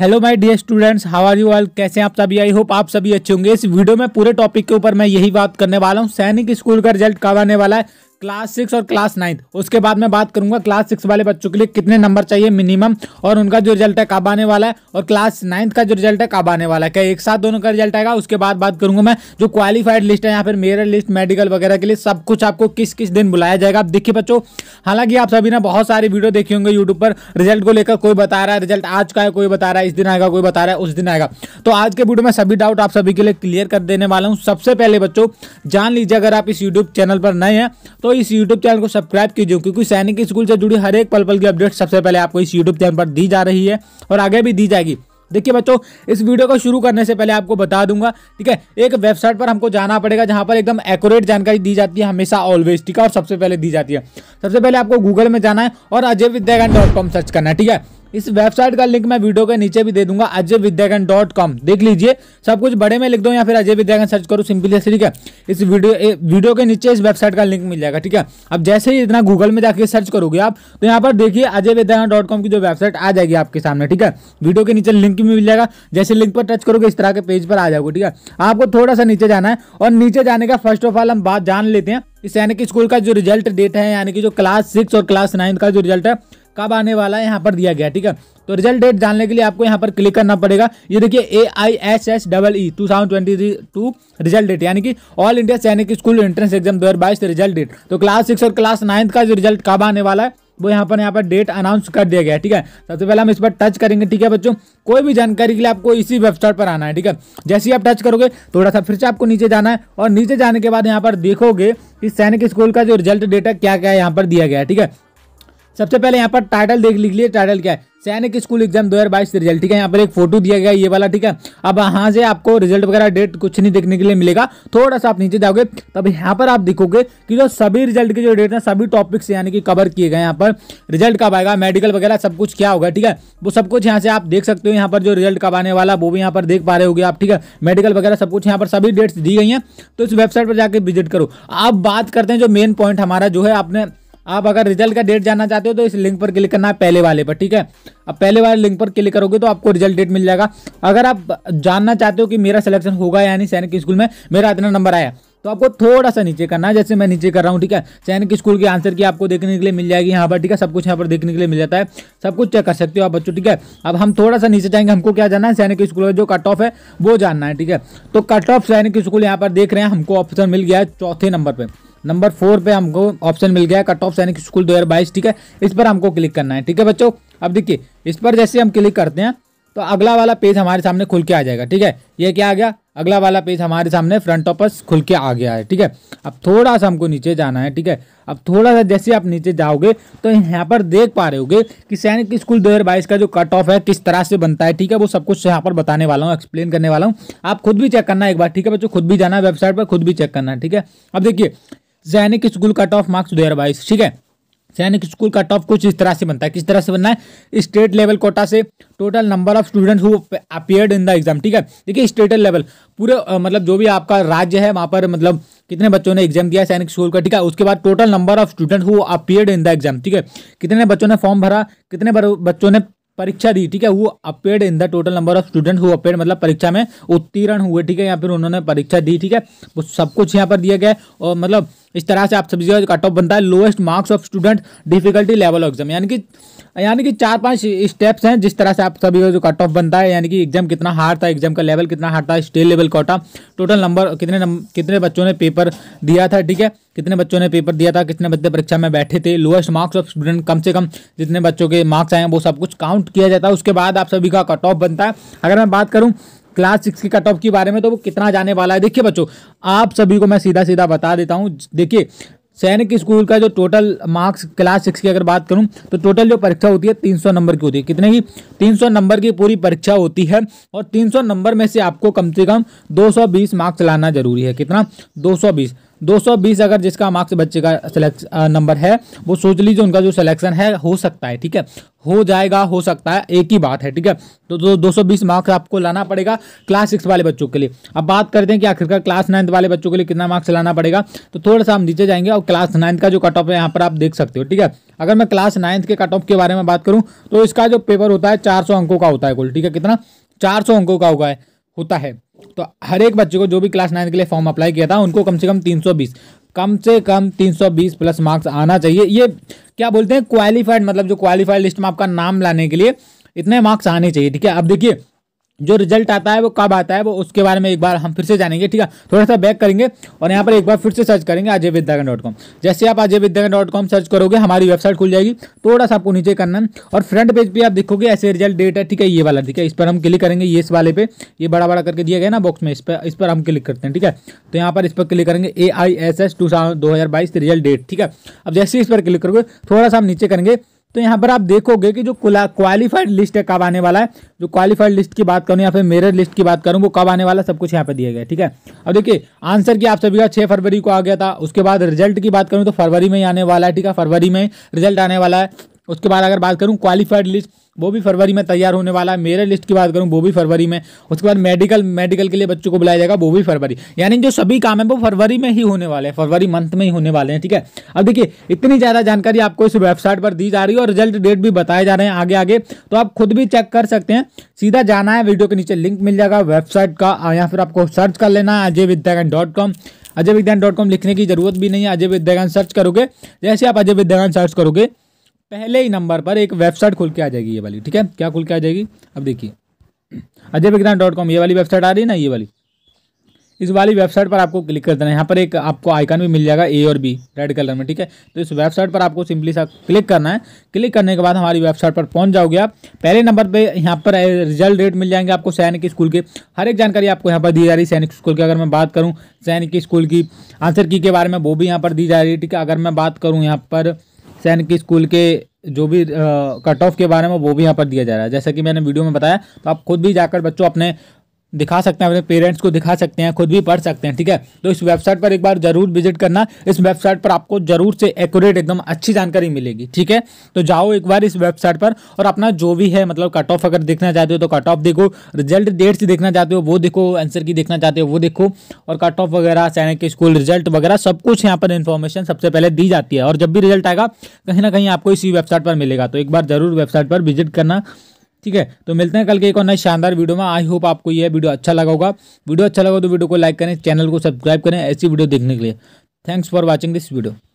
hello my dear students how are you all कैसे आप सभी आई होप आप सभी अच्छे होंगे इस वीडियो में पूरे टॉपिक के ऊपर मैं यही बात करने वाला हूँ सैनिक स्कूल का रिजल्ट कब आने वाला है क्लास सिक्स और क्लास नाइन्थ उसके बाद मैं बात करूंगा क्लास सिक्स वाले बच्चों के लिए कितने नंबर चाहिए मिनिमम और उनका जो रिजल्ट है कब आने वाला है और क्लास नाइन्थ का जो रिजल्ट है कब आने वाला है क्या एक साथ दोनों का रिजल्ट आएगा उसके बाद बात करूंगा मैं जो क्वालिफाइड लिस्ट है यहाँ पर मेरठ लिस्ट मेडिकल वगैरह के लिए सब कुछ आपको किस किस दिन बुलाया जाएगा आप देखिए बच्चों हालांकि आप सभी ने बहुत सारी वीडियो देखी होंगे यूट्यूब पर रिजल्ट को लेकर कोई बता रहा है रिजल्ट आज का है कोई बता रहा है इस दिन आएगा कोई बता रहा है उस दिन आएगा तो आज के वीडियो में सभी डाउट आप सभी के लिए क्लियर कर देने वाला हूँ सबसे पहले बच्चों जान लीजिए अगर आप इस यूट्यूब चैनल पर नए हैं तो इस यूट्यूब चैनल को सब्सक्राइब कीजिए क्योंकि सैनिक स्कूल से जुड़ी हर एक पल पल की अपडेट सबसे पहले आपको इस यूट्यूब चैनल पर दी जा रही है और आगे भी दी जाएगी देखिए बच्चों इस वीडियो को शुरू करने से पहले आपको बता दूंगा ठीक है एक वेबसाइट पर हमको जाना पड़ेगा जहां पर एकदम एक्यूरेट जानकारी दी जाती है हमेशा ऑलवेज ठीक है और सबसे पहले दी जाती है सबसे पहले आपको गूगल में जाना है और Ajay Vidyagan dot com search करना है ठीक है इस वेबसाइट का लिंक मैं वीडियो के नीचे भी दे दूंगा अजय विद्यागन डॉट कॉम देख लीजिए सब कुछ बड़े में लिख दो या फिर अजय विद्यागन सर्च करो सिंपली ठीक है इस वीडियो वीडियो के नीचे इस वेबसाइट का लिंक मिल जाएगा ठीक है अब जैसे ही इतना गूगल में जाके सर्च करोगे आप तो यहाँ पर देखिए अजय विद्यागन डॉट कॉम की जो वेबसाइट आ जाएगी आपके सामने ठीक है वीडियो के नीचे लिंक भी मिल जाएगा जैसे लिंक पर टच करोगे इस तरह के पेज पर आ जाओगे ठीक है आपको थोड़ा सा नीचे जाना है और नीचे जाने का फर्स्ट ऑफ ऑल हम बात जान लेते हैं इस यानी कि स्कूल का जो रिजल्ट डेट है यानी कि जो क्लास सिक्स और क्लास नाइन्थ का जो रिजल्ट है कब आने वाला है यहाँ पर दिया गया ठीक है तो रिजल्ट डेट जानने के लिए आपको यहाँ पर क्लिक करना पड़ेगा ये देखिए A I S S double E two thousand twenty three two result date यानी कि all India Sainik school entrance exam दो हज़ार बाईस रिजल्ट डेट तो क्लास सिक्स और क्लास नाइन्थ का जो रिजल्ट कब आने वाला है वो यहाँ पर यहाँ पर डेट अनाउंस कर दिया गया ठीक है सबसे पहले हम इस पर टच करेंगे ठीक है बच्चों कोई भी जानकारी के लिए आपको इसी वेबसाइट पर आना है ठीक है जैसे ही आप टच करोगे थोड़ा सा फिर से आपको नीचे जाना है और नीचे जाने के बाद यहाँ पर देखोगे कि सैनिक स्कूल का जो रिजल्ट डेटा क्या क्या यहाँ पर दिया गया है ठीक है सबसे पहले यहाँ पर टाइटल देख लिख लिए टाइटल क्या है सैनिक स्कूल एग्जाम 2022 रिजल्ट ठीक है यहाँ पर एक फोटो दिया गया ये वाला ठीक है अब यहाँ से आपको रिजल्ट वगैरह डेट कुछ नहीं देखने के लिए मिलेगा थोड़ा सा आप नीचे जाओगे तब यहाँ पर आप देखोगे कि जो सभी रिजल्ट के जो डेट हैं सभी टॉपिक्स यानी कि कवर किए गए यहाँ पर रिजल्ट कब आएगा मेडिकल वगैरह सब कुछ क्या होगा ठीक है वो सब कुछ यहाँ से आप देख सकते हो यहाँ पर जो रिजल्ट कब आने वाला वो भी यहाँ पर देख पा रहे हो आप ठीक है मेडिकल वगैरह सब कुछ यहाँ पर सभी डेट्स दी गई हैं तो इस वेबसाइट पर जाकर विजिट करो अब बात करते हैं जो मेन पॉइंट हमारा जो है आपने आप अगर रिजल्ट का डेट जानना चाहते हो तो इस लिंक पर क्लिक करना है पहले वाले पर ठीक है अब पहले वाले लिंक पर क्लिक करोगे तो आपको रिजल्ट डेट मिल जाएगा अगर आप जानना चाहते हो कि मेरा सिलेक्शन होगा यानी सैनिक स्कूल में मेरा इतना नंबर आया तो आपको थोड़ा सा नीचे करना है जैसे मैं नीचे कर रहा हूँ ठीक है सैनिक स्कूल के आंसर की आपको देखने के लिए मिल जाएगी यहाँ पर ठीक है सब कुछ यहाँ पर देखने के लिए मिल जाता है सब कुछ चेक कर सकते हो आप बच्चों ठीक है अब हम थोड़ा सा नीचे जाएंगे हमको क्या जानना है सैनिक स्कूल का जो कट ऑफ है वो जानना है ठीक है तो कट ऑफ सैनिक स्कूल यहाँ पर देख रहे हैं हमको ऑप्शन मिल गया है चौथे नंबर पर नंबर फोर पे हमको ऑप्शन मिल गया कट ऑफ सैनिक स्कूल दो ठीक है इस पर हमको क्लिक करना है ठीक है बच्चों अब देखिए इस पर जैसे हम क्लिक करते हैं तो अगला वाला पेज हमारे सामने खुल के आ जाएगा ठीक है ये क्या आ गया अगला वाला पेज हमारे सामने फ्रंट ऑफस खुल के आ गया है ठीक है अब थोड़ा सा हमको नीचे जाना है ठीक है अब थोड़ा सा जैसे आप नीचे जाओगे तो यहाँ पर देख पा रहे होगे कि सैनिक स्कूल 2022 का जो कट ऑफ है किस तरह से बनता है ठीक है वो सब कुछ यहाँ पर बताने वाला हूँ एक्सप्लेन करने वाला हूँ आप खुद भी चेक करना एक बार ठीक है बच्चों खुद भी जाना है वेबसाइट पर खुद भी चेक करना है ठीक है अब देखिए सैनिक स्कूल कट ऑफ मार्क्स दो ठीक है सैनिक स्कूल कट ऑफ कुछ इस तरह से बनता है किस तरह से बनना है स्टेट लेवल कोटा से total number of student who appeared in the exam ठीक है देखिए स्टेट लेवल पूरे मतलब जो भी आपका राज्य है वहाँ पर मतलब कितने बच्चों ने एग्जाम दिया सैनिक स्कूल का ठीक है उसके बाद total number of student who appeared in the exam ठीक है कितने बच्चों ने फॉर्म भरा कितने बच्चों ने परीक्षा दी ठीक है वो appeared in the total number of student who appeared मतलब परीक्षा में उत्तीर्ण हुए ठीक है या फिर उन्होंने परीक्षा दी ठीक है वो सब कुछ यहाँ पर दिया गया और मतलब इस तरह से आप सभी जगह कट ऑफ बनता है lowest marks of student difficulty level exam यानी कि यानी कि चार पांच स्टेप्स हैं जिस तरह से आप सभी का जो कट ऑफ बनता है यानी कि एग्जाम कितना हार्ड था एग्जाम का लेवल कितना हार्ड था स्टेट लेवल का था टोटल नंबर कितने नम, कितने बच्चों ने पेपर दिया था ठीक है कितने बच्चों ने पेपर दिया था कितने बच्चे परीक्षा में बैठे थे लोएस्ट मार्क्स ऑफ स्टूडेंट कम से कम जितने बच्चों के मार्क्स आए हैं वो सब कुछ काउंट किया जाता है उसके बाद आप सभी का कट ऑफ बनता है अगर मैं बात करूँ क्लास सिक्स के कट ऑफ के बारे में तो वो कितना जाने वाला है देखिए बच्चों आप सभी को मैं सीधा सीधा बता देता हूँ देखिए सैनिक स्कूल का जो टोटल मार्क्स क्लास सिक्स की अगर बात करूं तो टोटल जो परीक्षा होती है 300 नंबर की होती है कितने की 300 नंबर की पूरी परीक्षा होती है और 300 नंबर में से आपको कम से कम 220 मार्क्स लाना जरूरी है कितना 220 220 अगर जिसका मार्क्स बच्चे का नंबर है वो सोच लीजिए उनका जो सिलेक्शन है हो सकता है ठीक है हो जाएगा हो सकता है एक ही बात है ठीक है तो, सौ बीस मार्क्स आपको लाना पड़ेगा क्लास सिक्स वाले बच्चों के लिए अब बात करते हैं कि आखिरकार क्लास नाइन्थ वाले बच्चों के लिए कितना मार्क्स लाना पड़ेगा तो थोड़ा सा हम नीचे जाएंगे और क्लास नाइन्थ का जो कट ऑफ है यहाँ पर आप देख सकते हो ठीक है अगर मैं क्लास नाइन्थ के कट ऑफ के बारे में बात करूँ तो इसका जो पेपर होता है चार अंकों का होता है कुल ठीक है कितना चार अंकों का होगा है होता है तो हर एक बच्चे को जो भी क्लास नाइन्थ के लिए फॉर्म अप्लाई किया था उनको कम से कम 320 कम से कम 320 प्लस मार्क्स आना चाहिए ये क्या बोलते हैं क्वालिफाइड मतलब जो क्वालिफाइड लिस्ट में आपका नाम लाने के लिए इतने मार्क्स आने चाहिए ठीक है अब देखिए जो रिजल्ट आता है वो कब आता है वो उसके बारे में एक बार हम फिर से जानेंगे ठीक है थोड़ा सा बैक करेंगे और यहाँ पर एक बार फिर से सर्च करेंगे अजय विद्यागन डॉट कॉम जैसे आप Ajay Vidyagan dot com search करोगे हमारी वेबसाइट खुल जाएगी थोड़ा सा आपको नीचे करना और फ्रंट पेज पे आप देखोगे ऐसे रिजल्ट डेट है ठीक है ये वाला ठीक है इस पर हम क्लिक करेंगे ये इस वाले पे ये बड़ा बड़ा करके दिया गया ना बॉक्स में इस पर इस पर हम क्लिक करते हैं ठीक है तो यहाँ पर इस पर क्लिक करेंगे A I S S two result date ठीक है अब जैसे इस पर क्लिक करोगे थोड़ा सा हम नीचे करेंगे तो यहाँ पर आप देखोगे कि जो क्वालिफाइड लिस्ट है कब आने वाला है जो क्वालिफाइड लिस्ट की बात करूँ या फिर मेरर लिस्ट की बात करूँ वो कब आने वाला है सब कुछ यहाँ पे दिया गया ठीक है अब देखिए आंसर की आप सभी का छः फरवरी को आ गया था उसके बाद रिजल्ट की बात करूँ तो फरवरी में ही आने वाला है ठीक है फरवरी में रिजल्ट आने वाला है उसके बाद अगर बात करूँ क्वालिफाइड लिस्ट वो भी फरवरी में तैयार होने वाला है मेरे लिस्ट की बात करूँ वो भी फरवरी में उसके बाद मेडिकल मेडिकल के लिए बच्चों को बुलाया जाएगा वो भी फरवरी यानी जो सभी काम है वो फरवरी में ही होने वाले हैं फरवरी मंथ में ही होने वाले हैं ठीक है अब देखिए इतनी ज़्यादा जानकारी आपको इस वेबसाइट पर दी जा रही है और रिजल्ट डेट भी बताए जा रहे हैं आगे आगे तो आप खुद भी चेक कर सकते हैं सीधा जाना है वीडियो के नीचे लिंक मिल जाएगा वेबसाइट का या फिर आपको सर्च कर लेना है Ajay Vidyagan dot com Ajay Vidyan dot com लिखने की जरूरत भी नहीं है अजय विद्यागन सर्च करोगे जैसे आप अजय विद्यागन सर्च करोगे पहले ही नंबर पर एक वेबसाइट खुल के आ जाएगी ये वाली ठीक है क्या खुल के आ जाएगी अब देखिए अजय विज्ञान डॉट कॉम ये वाली वेबसाइट आ रही है ना ये वाली इस वाली वेबसाइट पर आपको क्लिक कर देना है यहाँ पर एक आपको आइकन भी मिल जाएगा ए और बी रेड कलर में ठीक है तो इस वेबसाइट पर आपको सिंपली सा क्लिक करना है क्लिक करने के बाद हमारी वेबसाइट पर पहुंच जाओगे आप पहले नंबर पे यहाँ पर रिजल्ट डेट मिल जाएंगे आपको सैनिक स्कूल के हर एक जानकारी आपको यहाँ पर दी जा रही है सैनिक स्कूल की अगर मैं बात करूँ सैनिक स्कूल की आंसर की के बारे में वो भी यहाँ पर दी जा रही है ठीक है अगर मैं बात करूँ यहाँ पर सैन की स्कूल के जो भी कट ऑफ के बारे में वो भी यहाँ पर दिया जा रहा है जैसा कि मैंने वीडियो में बताया तो आप खुद भी जाकर बच्चों अपने दिखा सकते हैं अपने पेरेंट्स को दिखा सकते हैं खुद भी पढ़ सकते हैं ठीक है तो इस वेबसाइट पर एक बार जरूर विजिट करना इस वेबसाइट पर आपको जरूर से एक्यूरेट एकदम अच्छी जानकारी मिलेगी ठीक है तो जाओ एक बार इस वेबसाइट पर और अपना जो भी है मतलब कट ऑफ अगर देखना चाहते हो तो कट ऑफ देखो रिजल्ट डेट्स देखना चाहते हो वो देखो आंसर की देखना चाहते हो वो देखो और कट ऑफ वगैरह सैनिक के स्कूल रिजल्ट वगैरह सब कुछ यहाँ पर इन्फॉर्मेशन सबसे पहले दी जाती है और जब भी रिजल्ट आएगा कहीं ना कहीं आपको इसी वेबसाइट पर मिलेगा तो एक बार जरूर वेबसाइट पर विजिट करना ठीक है तो मिलते हैं कल के एक और नए शानदार वीडियो में आई होप आपको यह वीडियो अच्छा लगा होगा वीडियो अच्छा लगा तो वीडियो को लाइक करें चैनल को सब्सक्राइब करें ऐसी वीडियो देखने के लिए thanks for watching this video